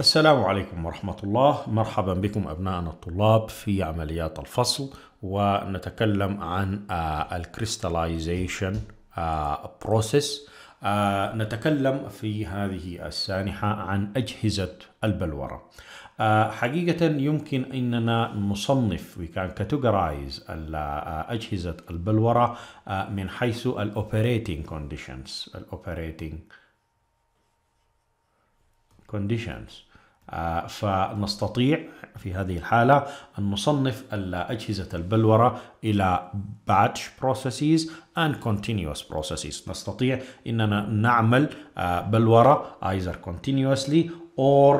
السلام عليكم ورحمة الله مرحبا بكم أبنائنا الطلاب في عمليات الفصل ونتكلم عن آه، الكريستاليزيشن آه، بروسيس آه، نتكلم في هذه السانحة عن أجهزة البلورة حقيقة يمكن أننا نصنف وكان كاتيجورايز أجهزة البلورة من حيث الأوبريتنج conditions الأوبريتنج conditions فنستطيع في هذه الحالة أن نصنف أجهزة البلورة إلى batch processes and continuous processes نستطيع أننا نعمل بلورة either continuously or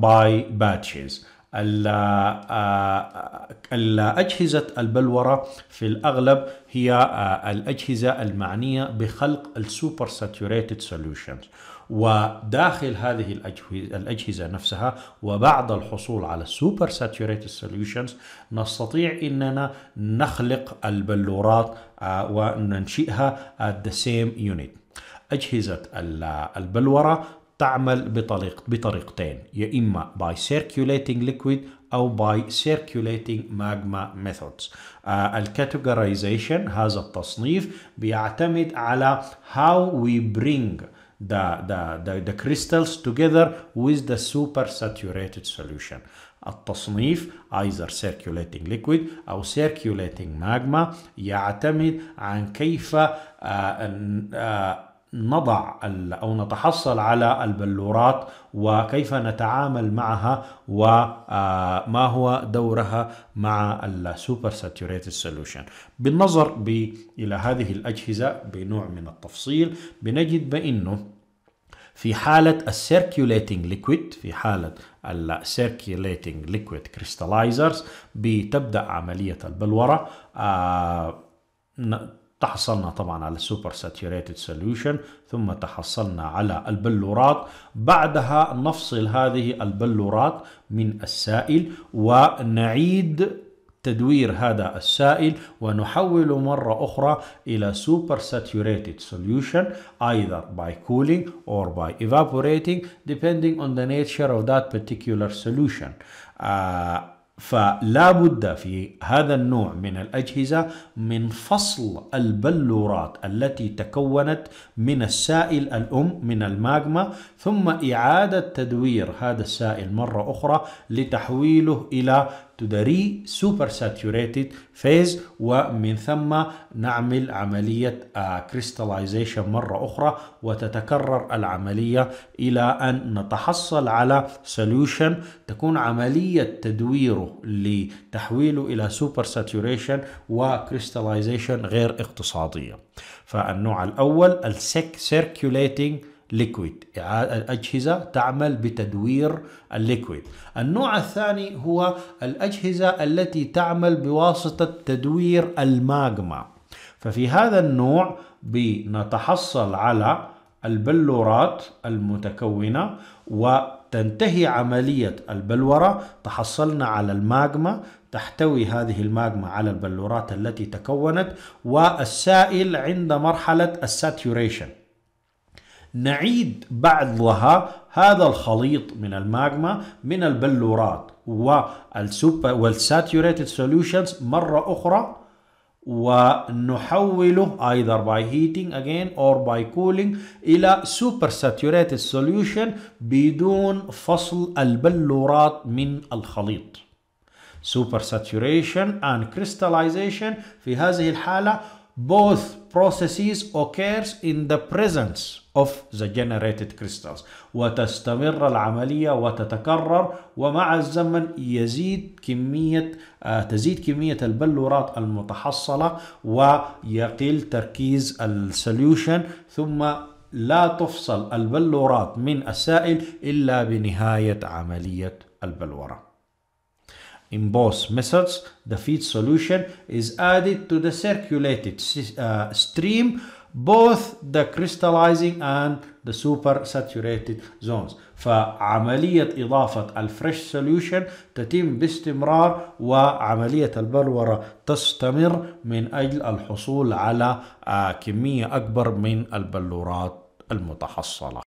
by batches أجهزة البلورة في الأغلب هي الأجهزة المعنية بخلق السوبر ساتوريتد سوليوشنز وداخل هذه الأجهزة نفسها وبعد الحصول على السوبر ساتوريتد سوليوشنز نستطيع أننا نخلق البلورات وننشئها at the same unit أجهزة البلورة تعمل بطريق بطريقتين يا إما by circulating liquid أو by circulating magma methods uh, الكاتيجورايزيشن هذا التصنيف بيعتمد على how we bring the, the, the, the crystals together with the super saturated solution التصنيف either circulating liquid أو circulating magma يعتمد عن كيف uh, uh, نضع أو نتحصل على البلورات وكيف نتعامل معها وما آه، هو دورها مع السوبر ساتوريتد سولوشن بالنظر إلى هذه الأجهزة بنوع من التفصيل بنجد بأنه في حالة السيركيوليتنج ليكويد في حالة السيركيوليتنج ليكويد كريستلايزرز بتبدأ عملية البلورة آه، تحصلنا طبعا على السوبر ساتيوريتد سوليوشن ثم تحصلنا على البلورات بعدها نفصل هذه البلورات من السائل ونعيد تدوير هذا السائل ونحوله مرة أخرى إلى super saturated solution either by cooling or by evaporating depending on the nature of that particular solution. Uh, فلا بد في هذا النوع من الأجهزة من فصل البلورات التي تكونت من السائل الأم من الماغما ثم إعادة تدوير هذا السائل مرة أخرى لتحويله إلى to the re saturated phase ومن ثم نعمل عملية آه, crystallization مرة أخرى وتتكرر العملية إلى أن نتحصل على solution تكون عملية تدويره لتحويله إلى saturation وكريستاليزيشن غير اقتصادية فالنوع الأول السيك circulating ليكويد أجهزة تعمل بتدوير الليكويد النوع الثاني هو الأجهزة التي تعمل بواسطة تدوير الماغما ففي هذا النوع بنتحصل على البلورات المتكونة وتنتهي عملية البلورة تحصلنا على الماغما تحتوي هذه الماغما على البلورات التي تكونت والسائل عند مرحلة الساتوريشن نعيد بعضها هذا الخليط من الماغما من البلورات والسوبر والساتيوريتد سوليوشنز مرة أخرى ونحوله either by heating again or by cooling إلى super saturated solution بدون فصل البلورات من الخليط super saturation and crystallization في هذه الحالة both processes occurs in the presence of the generated crystals وتستمر العملية وتتكرر ومع الزمن يزيد كمية آه، تزيد كمية البلورات المتحصلة ويقل تركيز السوليوشن ثم لا تفصل البلورات من السائل إلا بنهاية عملية البلورة. In both methods, the feed solution is added to the circulated uh, stream both the crystallizing and the super saturated zones فعملية إضافة الفريش solution تتم باستمرار وعملية البلورة تستمر من أجل الحصول على آه، كمية أكبر من البلورات المتحصلة